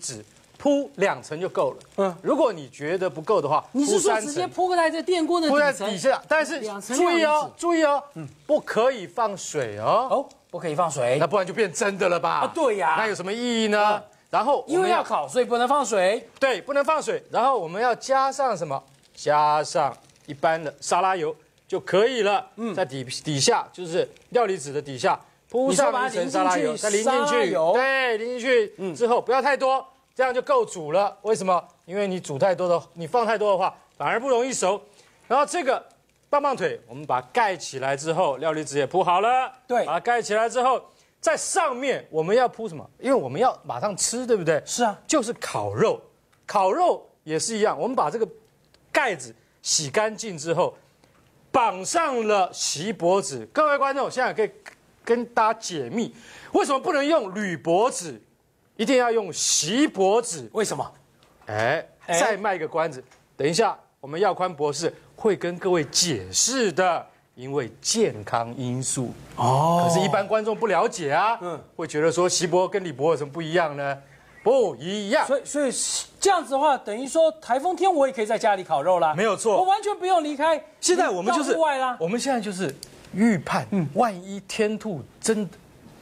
纸铺两层就够了。嗯，如果你觉得不够的话，你是说直接铺个在这电锅的铺在底下？但是注意哦，注意哦，嗯，不可以放水哦。哦，不可以放水，那不然就变真的了吧？啊，对呀。那有什么意义呢？然后因为要烤，所以不能放水。对，不能放水。然后我们要加上什么？加上一般的沙拉油就可以了。嗯，在底底下就是料理纸的底下。铺上一层沙拉油，再淋进去，对，淋进去之后不要太多，这样就够煮了。为什么？因为你煮太多的，你放太多的话反而不容易熟。然后这个棒棒腿，我们把它盖起来之后，料理纸也铺好了，对，把它盖起来之后，在上面我们要铺什么？因为我们要马上吃，对不对？是啊，就是烤肉，烤肉也是一样。我们把这个盖子洗干净之后，绑上了锡箔纸。各位观众，现在可以。跟大家解密，为什么不能用铝箔纸，一定要用锡箔纸？为什么？哎，再卖一个关子，等一下我们耀宽博士会跟各位解释的，因为健康因素哦。可是，一般观众不了解啊，嗯，会觉得说锡箔跟铝箔有什么不一样呢？不一样。所以，所以这样子的话，等于说台风天我也可以在家里烤肉啦，没有错，我完全不用离开。现在我们就是，外啦，我们现在就是。预判，嗯，万一天兔真，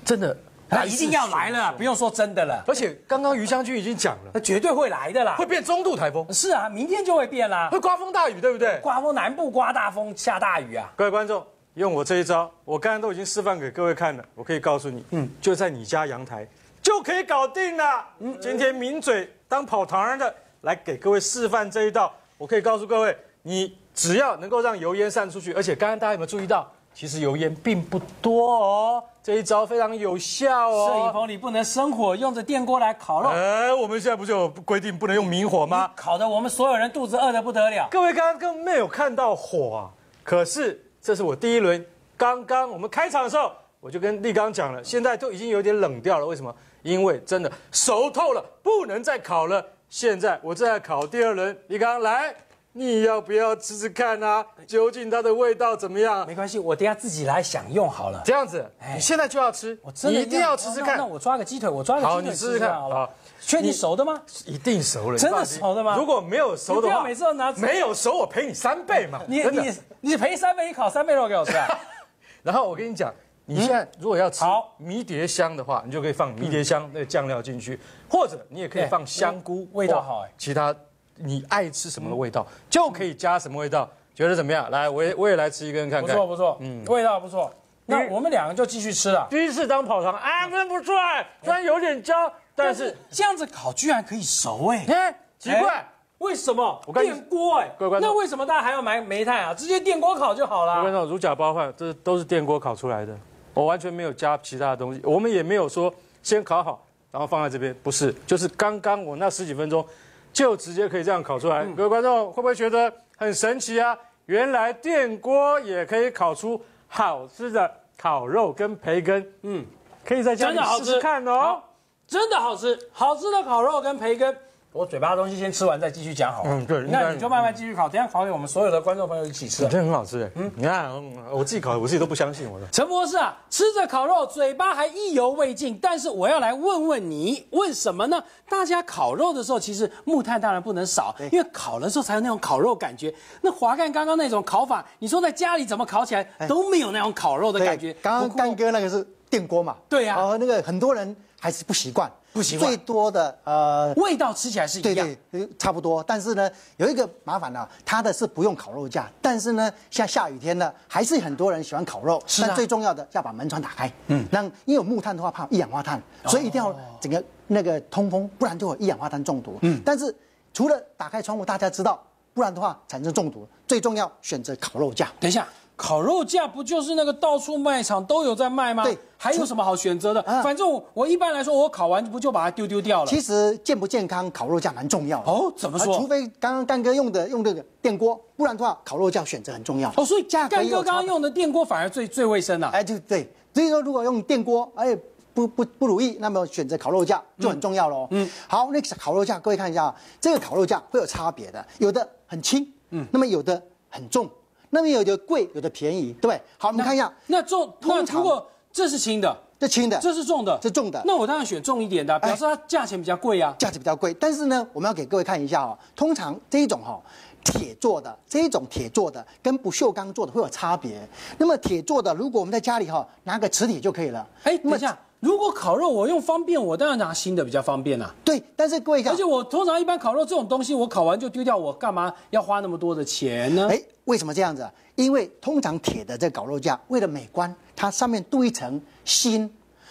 真的，那一定要来了，不用说真的了。而且刚刚于将军已经讲了，那绝对会来的啦，会变中度台风。是啊，明天就会变啦，会刮风大雨，对不对？刮风，南部刮大风，下大雨啊！各位观众，用我这一招，我刚刚都已经示范给各位看了，我可以告诉你，嗯，就在你家阳台就可以搞定了。嗯，今天抿嘴当跑堂的来给各位示范这一道，我可以告诉各位，你只要能够让油烟散出去，而且刚刚大家有没有注意到？其实油烟并不多哦，这一招非常有效哦。摄影棚里不能生火，用着电锅来烤肉。哎，我们现在不是有规定不能用明火吗？烤的我们所有人肚子饿得不得了。各位刚刚根本没有看到火啊，可是这是我第一轮。刚刚我们开场的时候，我就跟力刚讲了，现在都已经有点冷掉了。为什么？因为真的熟透了，不能再烤了。现在我正在烤第二轮，力刚来。你要不要吃吃看啊？究竟它的味道怎么样？没关系，我等下自己来享用好了。这样子，你现在就要吃，我一定要吃吃看。那我抓个鸡腿，我抓个鸡腿你吃吃看。好，确定熟的吗？一定熟了，真的熟的吗？如果没有熟的话，每次都拿。没有熟，我赔你三倍嘛。你你你赔三倍，你烤三倍肉给我吃啊。然后我跟你讲，你现在如果要吃迷迭香的话，你就可以放迷迭香那个酱料进去，或者你也可以放香菇，味道好哎。其他。你爱吃什么味道就可以加什么味道，觉得怎么样？来，我也我也来吃一根看看，不错不错，嗯，味道不错。那我们两个就继续吃了。第一次当跑堂，啊，分不出来，虽然有点焦，但是这样子烤居然可以熟哎，哎，奇怪，为什么？电锅哎，乖乖。那为什么大家还要买煤炭啊？直接电锅烤就好了。观众如假包换，这都是电锅烤出来的，我完全没有加其他的东西，我们也没有说先烤好然后放在这边，不是，就是刚刚我那十几分钟。就直接可以这样烤出来，各位观众会不会觉得很神奇啊？原来电锅也可以烤出好吃的烤肉跟培根，嗯，可以在家里试试看哦，真的好吃，好吃的烤肉跟培根。我嘴巴的东西先吃完，再继续讲好。嗯，对，那你就慢慢继续烤。等下烤给我们所有的观众朋友一起吃。真很好吃，嗯，你看，我自己烤，我自己都不相信我。陈博士啊，吃着烤肉，嘴巴还意犹未尽。但是我要来问问你，问什么呢？大家烤肉的时候，其实木炭当然不能少，因为烤的时候才有那种烤肉感觉。那华干刚刚那种烤法，你说在家里怎么烤起来都没有那种烤肉的感觉。刚刚干哥那个是。电锅嘛，对呀，哦，那个很多人还是不习惯，不习惯。最多的呃，味道吃起来是一样，对对，差不多。但是呢，有一个麻烦呢，它的是不用烤肉架。但是呢，像下雨天呢，还是很多人喜欢烤肉。是。但最重要的要把门窗打开。嗯。那因为木炭的话怕一氧化碳，所以一定要整个那个通风，不然就会一氧化碳中毒。嗯。但是除了打开窗户，大家知道，不然的话产生中毒。最重要选择烤肉架。等一下。烤肉架不就是那个到处卖场都有在卖吗？对，还有什么好选择的？反正我一般来说，我烤完不就把它丢丢掉了。其实健不健康，烤肉架蛮重要哦。怎么说？除非刚刚干哥用的用这个电锅，不然的话，烤肉架选择很重要哦。所以价格干哥刚刚用的电锅反而最最卫生了。哎，就对。所以说，如果用电锅，哎，不不不如意，那么选择烤肉架就很重要喽、嗯，好，那烤肉架，各位看一下啊，这个烤肉架会有差别的，有的很轻，嗯，那么有的很重。那边有的贵，有的便宜，对不对？好，我们看一下。那重，那如果这是轻的，这轻的，这是重的，这重的。那我当然选重一点的，表示它价钱比较贵啊。价钱比较贵，但是呢，我们要给各位看一下哦。通常这种哈铁做的，这种铁做的跟不锈钢做的会有差别。那么铁做的，如果我们在家里哈拿个磁铁就可以了。哎，等一下。如果烤肉，我用方便，我当然拿新的比较方便啦。对，但是各位，而且我通常一般烤肉这种东西，我烤完就丢掉，我干嘛要花那么多的钱呢？哎，为什么这样子？啊？因为通常铁的在烤肉架，为了美观，它上面镀一层锌。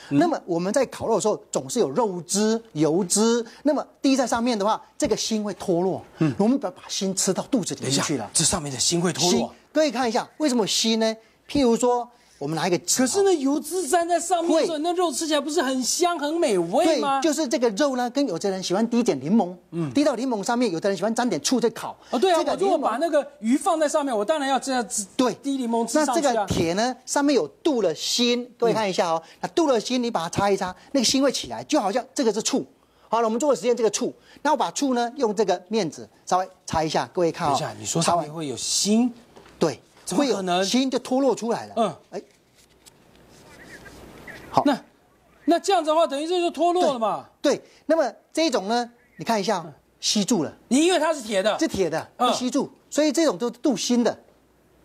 那么我们在烤肉的时候，总是有肉汁、油脂，那么滴在上面的话，这个锌会脱落。嗯，我们不要把锌吃到肚子里面去了。这上面的锌会脱落。各位看一下，为什么锌呢？譬如说。我们拿一个，可是那油脂沾在上面的时候，那肉吃起来不是很香很美味吗？对，就是这个肉呢，跟有些人喜欢滴一点柠檬，嗯，滴到柠檬上面，有的人喜欢沾点醋再烤。哦，对啊，如果把那个鱼放在上面，我当然要这样子。对，滴柠檬汁啊。那这个铁呢，上面有镀了锌，各位看一下哦。那镀了锌，你把它擦一擦，那个锌会起来，就好像这个是醋。好了，我们做个实验，这个醋。那我把醋呢，用这个面子稍微擦一下，各位看等一下，你说上面会有锌，对。怎么可能？锌就脱落出来了。嗯，哎，好，那那这样子的话，等于是就脱落了嘛？对。那么这种呢，你看一下，吸住了。你因为它是铁的，是铁的，吸住，所以这种都镀锌的，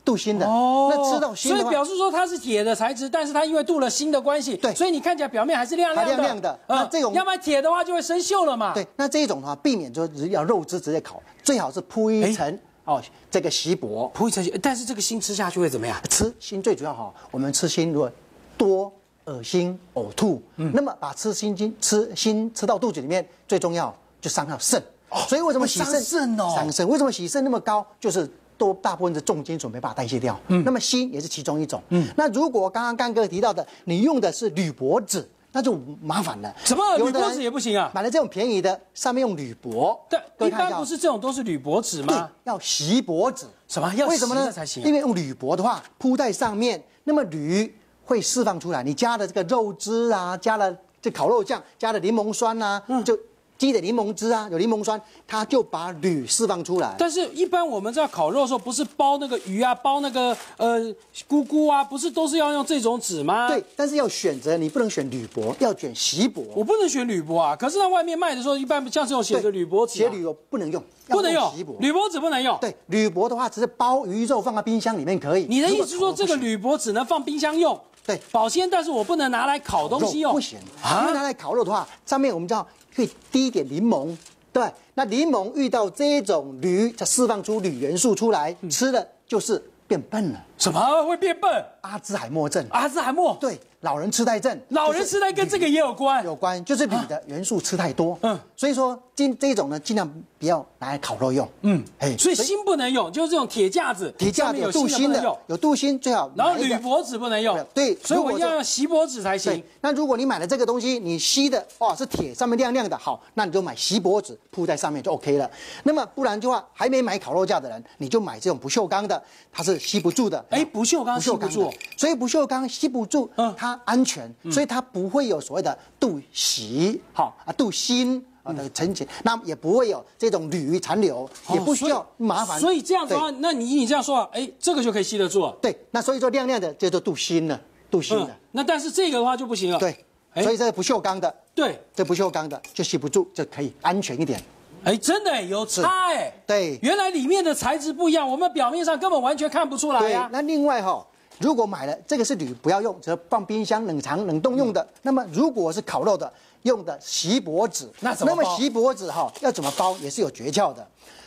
镀锌的。哦，那吃这种锌，所以表示说它是铁的材质，但是它因为镀了锌的关系，对，所以你看起来表面还是亮亮的。亮亮的，嗯，这种要不然铁的话就会生锈了嘛。对，那这一种的话，避免说要肉汁直接烤，最好是铺一层。哦，这个锡箔不会吃，但是这个锌吃下去会怎么样？吃锌最主要哈，我们吃锌如果多，恶心、呕吐。嗯，那么把吃心经吃锌吃到肚子里面，最重要就伤到肾。哦，所以为什么？喜肾哦，伤肾。为什么喜肾那么高？就是多大部分的重金属没办法代谢掉。嗯，那么锌也是其中一种。嗯，那如果刚刚干哥提到的，你用的是铝箔纸。那就麻烦了。什么铝箔纸也不行啊！买了这种便宜的，上面用铝箔。对，一般不是这种都是铝箔纸吗？要锡箔纸。什么？要为什么呢？因为用铝箔的话，铺在上面，那么铝会释放出来。你加了这个肉汁啊，加了这烤肉酱，加了柠檬酸呐，就。滴的柠檬汁啊，有柠檬酸，它就把铝释放出来。但是，一般我们在烤肉的时候，不是包那个鱼啊，包那个呃，菇菇啊，不是都是要用这种纸吗？对，但是要选择，你不能选铝箔，要选锡箔。我不能选铝箔啊！可是那外面卖的时候，一般像是用写的铝箔纸。写铝箔不能用，不能用锡箔。铝箔纸不能用。对，铝箔的话，只是包鱼肉放在冰箱里面可以。你的意思说，这个铝箔只能放冰箱用？对，保鲜，但是我不能拿来烤东西用。不行，因为它在烤肉的话，上面我们知道。可以滴一点柠檬，对，那柠檬遇到这种铝，它释放出铝元素出来，吃了就是变笨了。什么会变笨？阿兹海默症。阿兹海默。对。老人痴呆症，老人痴呆跟这个也有关，有关就是铝的元素吃太多。嗯，所以说尽这种呢，尽量不要拿来烤肉用。嗯，哎，所以锌不能用，就是这种铁架子，铁架子有镀锌的，有镀锌最好。然后铝箔纸不能用，对，所以我要用锡箔纸才行。那如果你买了这个东西，你锡的哦是铁上面亮亮的，好，那你就买锡箔纸铺在上面就 OK 了。那么不然的话，还没买烤肉架的人，你就买这种不锈钢的，它是吸不住的。哎，不锈钢，吸不住，所以不锈钢吸不住，嗯，它。安全，所以它不会有所谓的镀锡，好啊，镀锌啊的沉积，那也不会有这种铝残留，也不需要麻烦。所以这样子的话，那你你这样说，哎，这个就可以吸得住。对，那所以说亮亮的叫做镀锌了，镀锌的。那但是这个的话就不行了。对，所以这个不锈钢的。对，这不锈钢的就吸不住，就可以安全一点。哎，真的有差哎。对，原来里面的材质不一样，我们表面上根本完全看不出来呀。那另外哈。如果买了这个是铝，不要用，只放冰箱冷藏、冷冻用的。那么，如果是烤肉的用的锡箔纸，那怎么那么锡箔纸哈，要怎么包也是有诀窍的。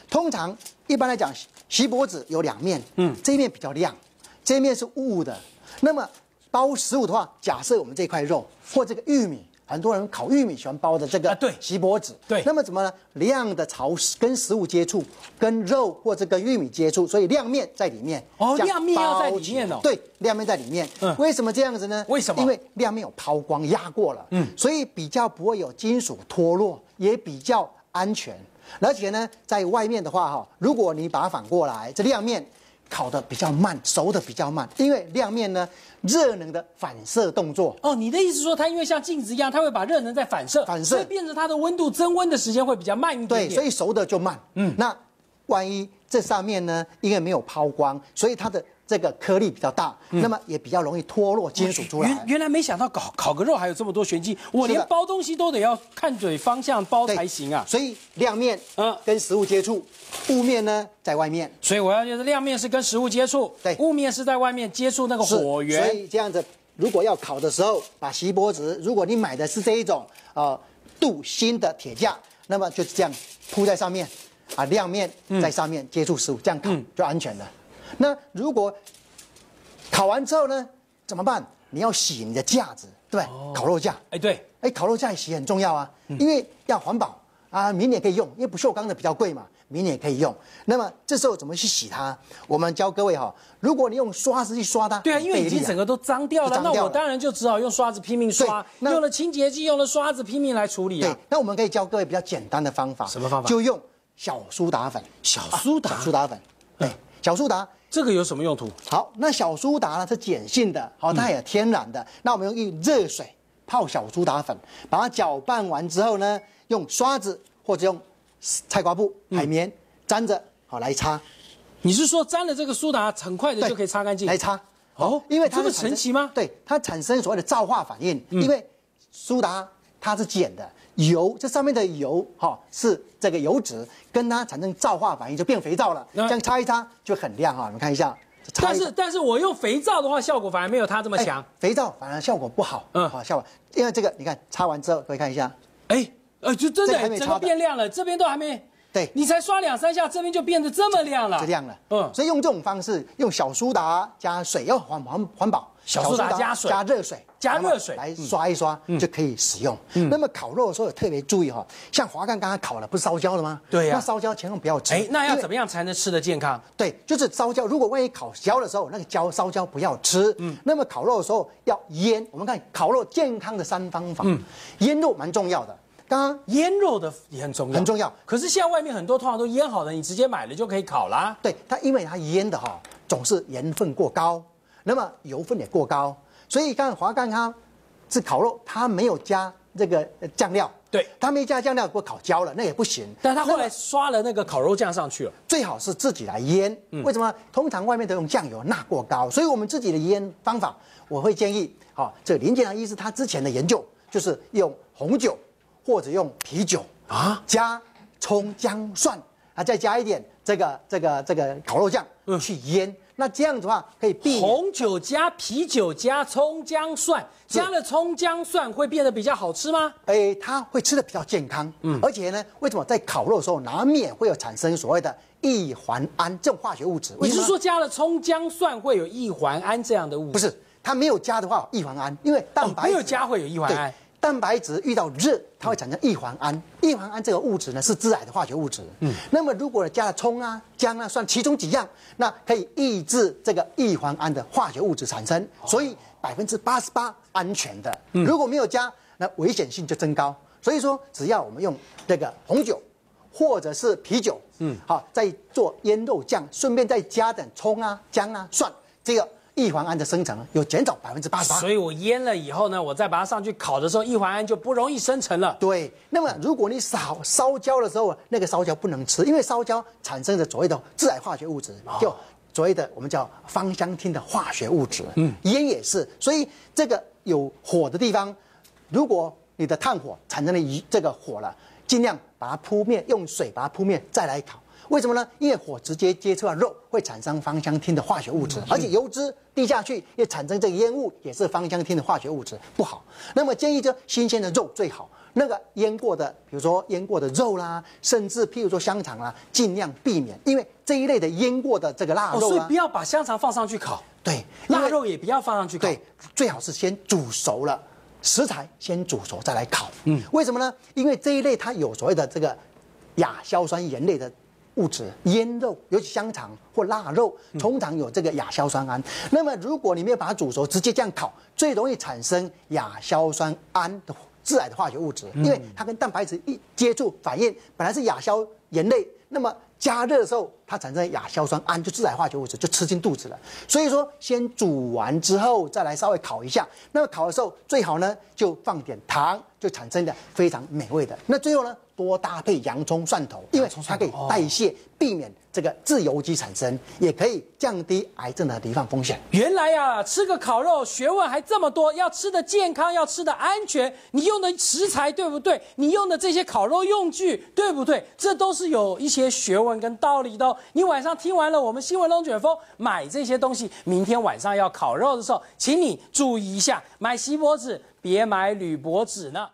通常一般来讲，锡箔纸有两面，嗯，这一面比较亮，这一面是雾的。那么包食物的话，假设我们这块肉或这个玉米。很多人烤玉米喜欢包的这个，对锡箔纸，对。那么怎么呢？亮的朝跟食物接触，跟肉或者跟玉米接触，所以亮面在里面。哦，亮面要在里面哦。对，亮面在里面。嗯，为什么这样子呢？为什么？因为亮面有抛光压过了，嗯，所以比较不会有金属脱落，也比较安全。而且呢，在外面的话哈，如果你把它反过来，这亮面。烤的比较慢，熟的比较慢，因为亮面呢，热能的反射动作。哦，你的意思说，它因为像镜子一样，它会把热能再反射，反射，变成它的温度增温的时间会比较慢一点。对，所以熟的就慢。嗯，那万一这上面呢，因为没有抛光，所以它的。这个颗粒比较大，那么也比较容易脱落金属出来。原原来没想到搞烤个肉还有这么多玄机，我连包东西都得要看准方向包才行啊。所以亮面嗯跟食物接触，雾面呢在外面。所以我要就是亮面是跟食物接触，对雾面是在外面接触那个火源。所以这样子，如果要烤的时候，把锡箔纸，如果你买的是这一种啊镀锌的铁架，那么就这样铺在上面，啊亮面在上面接触食物，这样烤就安全了。那如果烤完之后呢？怎么办？你要洗你的架子，对烤肉架。哎，对，哎，烤肉架洗很重要啊，因为要环保啊，明年可以用，因为不锈钢的比较贵嘛，明年也可以用。那么这时候怎么去洗它？我们教各位哈，如果你用刷子去刷它，对啊，因为已经整个都脏掉了，掉了，那我当然就只好用刷子拼命刷，用了清洁剂，用了刷子拼命来处理啊。那我们可以教各位比较简单的方法，什么方法？就用小苏打粉。小苏打。苏打粉。对。小苏打这个有什么用途？好，那小苏打呢是碱性的，好，它也天然的。那我们用热水泡小苏打粉，把它搅拌完之后呢，用刷子或者用菜瓜布、海绵沾着好来擦。你是说沾了这个苏打，很快的就可以擦干净？来擦哦，因为这是神奇吗？对，它产生所谓的皂化反应，因为苏打。它是碱的油，这上面的油哈是这个油脂，跟它产生皂化反应就变肥皂了，这样擦一擦就很亮哈。你们看一下，但是但是我用肥皂的话，效果反而没有它这么强。肥皂反而效果不好，嗯，好效果，因为这个你看擦完之后，各位看一下，哎，呃，就真的真的变亮了，这边都还没。对你才刷两三下，这边就变得这么亮了，亮了。嗯，所以用这种方式，用小苏打加水要环环环保。小苏打加水，加热水，加热水来刷一刷就可以使用。那么烤肉的时候有特别注意哈，像华干刚刚烤了，不是烧焦了吗？对呀，那烧焦千万不要吃。哎，那要怎么样才能吃得健康？对，就是烧焦。如果万一烤焦的时候，那个焦烧焦不要吃。嗯，那么烤肉的时候要腌。我们看烤肉健康的三方法，腌肉蛮重要的。刚腌肉的也很重要，很重要。可是现在外面很多通常都腌好的，你直接买了就可以烤啦。对它，因为它腌的哈，总是盐分过高，那么油分也过高，所以刚华干康是烤肉，他没有加这个酱料，对他没加酱料，给我烤焦了那也不行。但是他后来刷了那个烤肉酱上去了，最好是自己来腌。嗯，为什么？通常外面都用酱油，钠过高，所以我们自己的腌方法，我会建议，好，这个林建良医师他之前的研究就是用红酒。或者用啤酒啊，加葱姜蒜啊，再加一点这个这个这个烤肉酱，嗯，去腌。那这样子的话可以避。红酒加啤酒加葱姜蒜，加了葱姜蒜会变得比较好吃吗？哎，它会吃的比较健康。嗯，而且呢，为什么在烤肉的时候难免会有产生所谓的异环胺这种化学物质？你是说加了葱姜蒜会有异环胺这样的物质？不是，它没有加的话，异环胺，因为蛋白没有加会有异环胺。蛋白质遇到热，它会产生异环胺。异环胺这个物质呢，是致癌的化学物质。嗯，那么如果加了葱啊、姜啊、蒜，其中几样，那可以抑制这个异环胺的化学物质产生，所以百分之八十八安全的。嗯，如果没有加，那危险性就增高。所以说，只要我们用这个红酒，或者是啤酒，嗯，好，再做腌肉酱，顺便再加点葱啊、姜啊、蒜，这个。异黄胺的生成有减少百分之八十八，所以我腌了以后呢，我再把它上去烤的时候，异黄胺就不容易生成了。对，那么如果你烧烧焦的时候，那个烧焦不能吃，因为烧焦产生的所谓的致癌化学物质，就所谓的我们叫芳香烃的化学物质。嗯，烟也是，所以这个有火的地方，如果你的炭火产生了一这个火了。尽量把它扑灭，用水把它扑灭，再来烤。为什么呢？为火直接接触到肉，会产生芳香烃的化学物质，而且油脂滴下去也产生这个烟雾，也是芳香烃的化学物质，不好。那么建议就新鲜的肉最好，那个腌过的，比如说腌过的肉啦，甚至譬如说香肠啦，尽量避免，因为这一类的腌过的这个腊肉，所以不要把香肠放上去烤，对，腊肉也不要放上去烤，对，最好是先煮熟了。食材先煮熟再来烤，嗯，为什么呢？因为这一类它有所谓的这个亚硝酸盐类的物质，腌肉尤其香肠或腊肉，通常有这个亚硝酸胺。那么如果你没有把它煮熟，直接这样烤，最容易产生亚硝酸胺的致癌的化学物质，因为它跟蛋白质一接触反应，本来是亚硝盐类，那么加热的时候。它产生亚硝酸胺，就致癌化学物质，就吃进肚子了。所以说，先煮完之后，再来稍微烤一下。那么烤的时候，最好呢，就放点糖，就产生的非常美味的。那最后呢，多搭配洋葱、蒜头，因为它可以代谢，避免这个自由基产生，也可以降低癌症的罹患风险。原来呀，吃个烤肉学问还这么多，要吃的健康，要吃的安全，你用的食材对不对？你用的这些烤肉用具对不对？这都是有一些学问跟道理的。你晚上听完了我们新闻龙卷风，买这些东西，明天晚上要烤肉的时候，请你注意一下，买锡箔纸，别买铝箔纸呢。